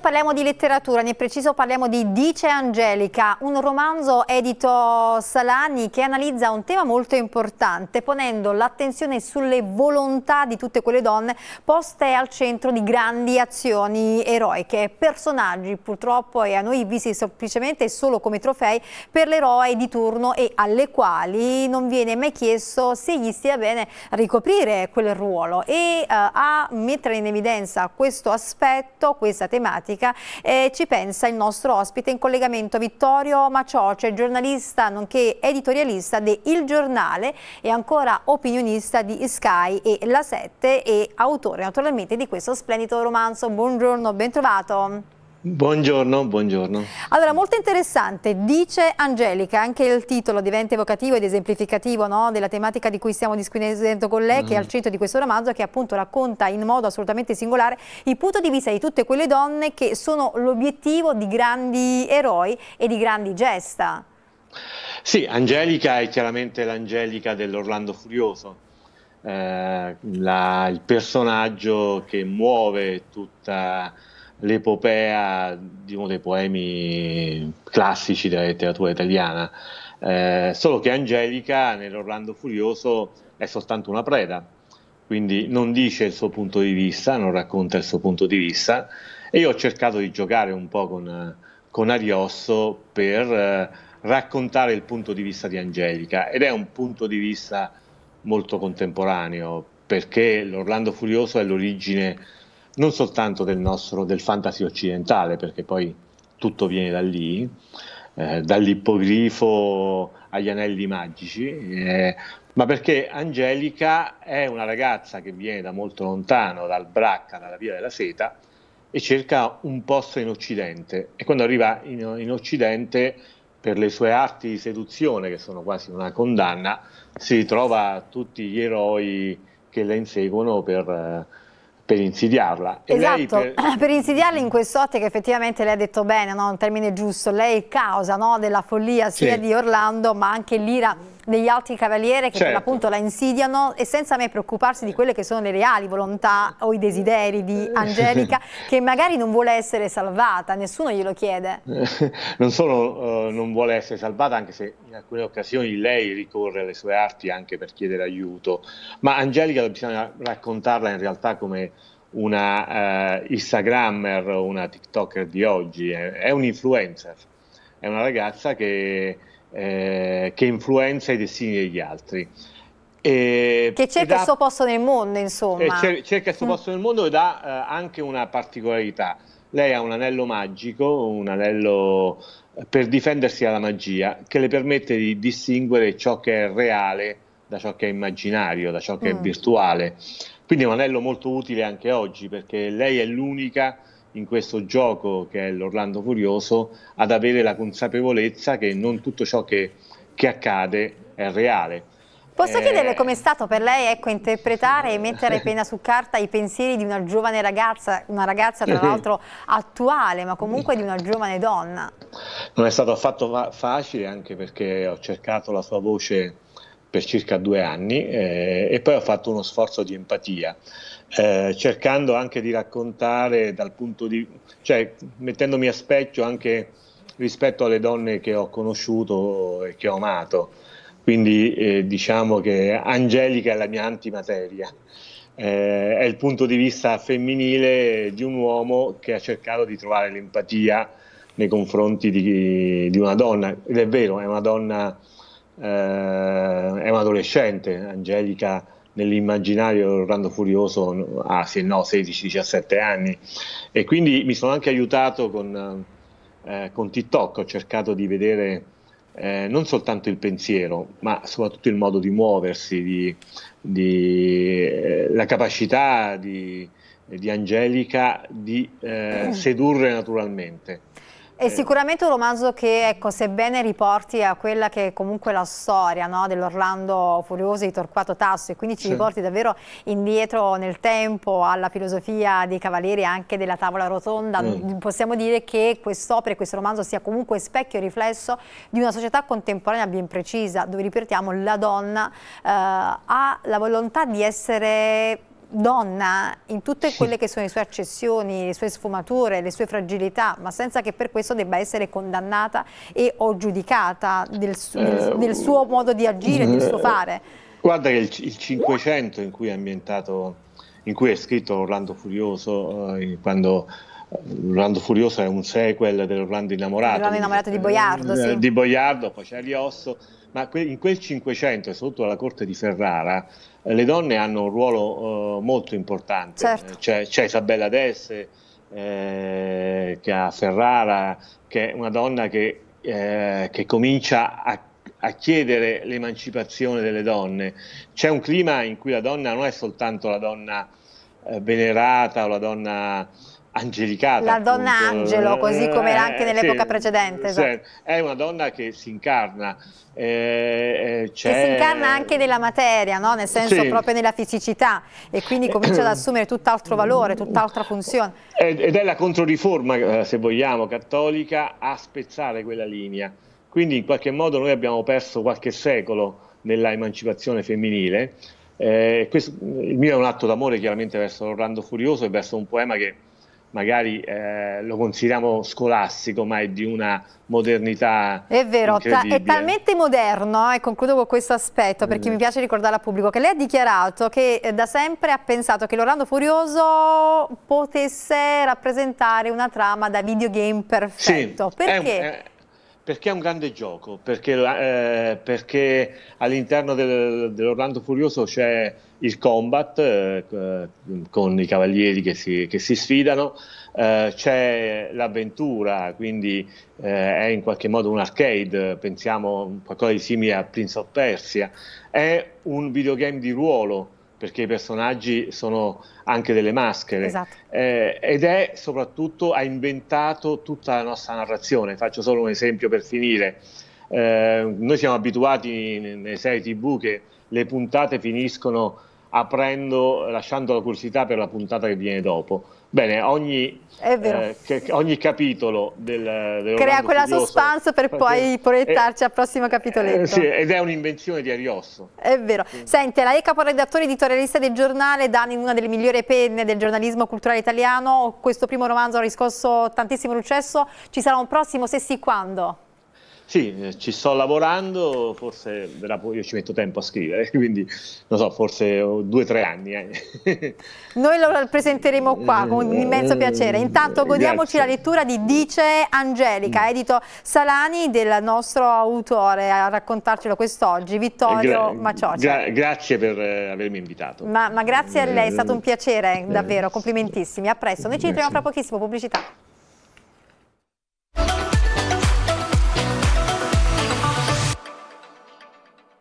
Adesso parliamo di letteratura, nel preciso parliamo di Dice Angelica, un romanzo edito Salani che analizza un tema molto importante, ponendo l'attenzione sulle volontà di tutte quelle donne poste al centro di grandi azioni eroiche, personaggi purtroppo e a noi visti semplicemente solo come trofei per l'eroe di turno e alle quali non viene mai chiesto se gli stia bene ricoprire quel ruolo e eh, a mettere in evidenza questo aspetto, questa tematica climatica eh, ci pensa il nostro ospite in collegamento Vittorio Macioce, giornalista nonché editorialista di Il Giornale e ancora opinionista di Sky e La Sette e autore naturalmente di questo splendido romanzo. Buongiorno, bentrovato. Buongiorno, buongiorno. Allora, molto interessante, dice Angelica, anche il titolo diventa evocativo ed esemplificativo no? della tematica di cui stiamo discutendo con lei, mm. che è mm. al centro di questo romanzo, che appunto racconta in modo assolutamente singolare il punto di vista di tutte quelle donne che sono l'obiettivo di grandi eroi e di grandi gesta. Sì, Angelica è chiaramente l'Angelica dell'Orlando Furioso, eh, la, il personaggio che muove tutta l'epopea di uno dei poemi classici della letteratura italiana. Eh, solo che Angelica nell'Orlando Furioso è soltanto una preda, quindi non dice il suo punto di vista, non racconta il suo punto di vista e io ho cercato di giocare un po' con, con Ariosso per eh, raccontare il punto di vista di Angelica ed è un punto di vista molto contemporaneo perché l'Orlando Furioso è l'origine non soltanto del nostro, del fantasy occidentale, perché poi tutto viene da lì, eh, dall'ippogrifo agli anelli magici, eh, ma perché Angelica è una ragazza che viene da molto lontano, dal Bracca, dalla Via della Seta, e cerca un posto in Occidente. E quando arriva in, in Occidente, per le sue arti di seduzione, che sono quasi una condanna, si ritrova tutti gli eroi che la inseguono per... Eh, per insidiarla. E esatto, per... per... insidiarla in quest'ottica effettivamente lei ha detto bene, no? un termine giusto, lei è causa no? della follia sia sì. di Orlando ma anche l'ira degli altri cavalieri che certo. per l'appunto la insidiano e senza mai preoccuparsi di quelle che sono le reali volontà o i desideri di eh. Angelica che magari non vuole essere salvata, nessuno glielo chiede. Non solo uh, non vuole essere salvata, anche se in alcune occasioni lei ricorre alle sue arti anche per chiedere aiuto, ma Angelica bisogna raccontarla in realtà come una uh, Instagrammer una TikToker di oggi, è, è un influencer, è una ragazza che eh, che influenza i destini degli altri. E, che cerca il suo posto nel mondo, insomma. Eh, cerca il suo mm. posto nel mondo ed ha eh, anche una particolarità. Lei ha un anello magico, un anello eh, per difendersi dalla magia, che le permette di distinguere ciò che è reale da ciò che è immaginario, da ciò che mm. è virtuale. Quindi è un anello molto utile anche oggi, perché lei è l'unica in questo gioco che è l'Orlando Furioso ad avere la consapevolezza che non tutto ciò che, che accade è reale. Posso eh... chiederle com'è stato per lei ecco, interpretare e mettere appena su carta i pensieri di una giovane ragazza, una ragazza tra l'altro attuale, ma comunque di una giovane donna? Non è stato affatto facile anche perché ho cercato la sua voce per circa due anni eh, e poi ho fatto uno sforzo di empatia, eh, cercando anche di raccontare dal punto di cioè mettendomi a specchio anche rispetto alle donne che ho conosciuto e che ho amato. Quindi eh, diciamo che Angelica è la mia antimateria. Eh, è il punto di vista femminile di un uomo che ha cercato di trovare l'empatia nei confronti di, di una donna. Ed è vero, è una donna eh, è un adolescente, Angelica nell'immaginario Orlando Furioso ha ah, no, 16-17 anni e quindi mi sono anche aiutato con, eh, con TikTok, ho cercato di vedere eh, non soltanto il pensiero ma soprattutto il modo di muoversi, di, di, eh, la capacità di, di Angelica di eh, sedurre naturalmente è sicuramente un romanzo che, ecco, sebbene riporti a quella che è comunque la storia no? dell'Orlando Furioso di Torquato Tasso e quindi ci riporti davvero indietro nel tempo alla filosofia dei Cavalieri e anche della Tavola Rotonda, mm. possiamo dire che quest'opera e questo romanzo sia comunque specchio e riflesso di una società contemporanea ben precisa, dove, ripetiamo, la donna eh, ha la volontà di essere donna in tutte quelle che sono le sue accessioni, le sue sfumature, le sue fragilità, ma senza che per questo debba essere condannata e o giudicata del, su, del, eh, del suo modo di agire, del suo eh, fare. Guarda che il, Cinquecento in cui è ambientato in cui è scritto Orlando Furioso, eh, quando Orlando Furioso è un sequel dell'Orlando Innamorato. L'Orlando Innamorato di eh, Boiardo, eh, sì. Di Boiardo, poi c'è Ariosto. ma in quel Cinquecento, soprattutto alla corte di Ferrara, le donne hanno un ruolo eh, molto importante. Certo. C'è, c'è, Isabella Desse, eh, che a Ferrara, che è una donna che, eh, che comincia a a chiedere l'emancipazione delle donne. C'è un clima in cui la donna non è soltanto la donna eh, venerata o la donna angelicata. La donna appunto. angelo, eh, così come era anche eh, nell'epoca sì, precedente. Sì. È una donna che si incarna. Eh, cioè... Che si incarna anche nella materia, no? nel senso sì. proprio nella fisicità e quindi comincia ad assumere tutt'altro valore, tutt'altra funzione. Ed è la controriforma, se vogliamo, cattolica a spezzare quella linea. Quindi in qualche modo noi abbiamo perso qualche secolo nella emancipazione femminile. Eh, questo, il mio è un atto d'amore chiaramente verso Orlando Furioso e verso un poema che magari eh, lo consideriamo scolastico, ma è di una modernità È vero, ta è talmente moderno, eh, e concludo con questo aspetto perché mm. mi piace ricordare al pubblico, che lei ha dichiarato che eh, da sempre ha pensato che l'Orlando Furioso potesse rappresentare una trama da videogame perfetto. Sì, perché? È perché è un grande gioco, perché, eh, perché all'interno del, dell'Orlando Furioso c'è il combat eh, eh, con i cavalieri che si, che si sfidano, eh, c'è l'avventura, quindi eh, è in qualche modo un arcade, pensiamo a qualcosa di simile a Prince of Persia, è un videogame di ruolo perché i personaggi sono anche delle maschere, esatto. eh, ed è soprattutto, ha inventato tutta la nostra narrazione. Faccio solo un esempio per finire. Eh, noi siamo abituati nei serie tv che le puntate finiscono aprendo, lasciando la curiosità per la puntata che viene dopo. Bene, ogni, eh, ogni capitolo del, del crea quella Furioso, suspense per poi eh, proiettarci è, al prossimo eh, capitoletto. Eh, sì, ed è un'invenzione di Ariosto. È vero. Sì. Sente, lei è caporedattore editorialista del giornale, Dani, una delle migliori penne del giornalismo culturale italiano. Questo primo romanzo ha riscosso tantissimo successo. Ci sarà un prossimo, se sì, quando? Sì, eh, ci sto lavorando, forse io ci metto tempo a scrivere, quindi non so, forse oh, due o tre anni. Eh. Noi lo presenteremo qua eh, con eh, immenso piacere. Intanto godiamoci Grazie. la lettura di Dice Angelica, mm. edito Salani del nostro autore a raccontarcelo quest'oggi, Vittorio gra Macioci. Gra grazie per avermi invitato. Ma, ma, grazie a lei, è stato un piacere, davvero, complimentissimi. A presto, noi ci ritroviamo fra pochissimo, pubblicità.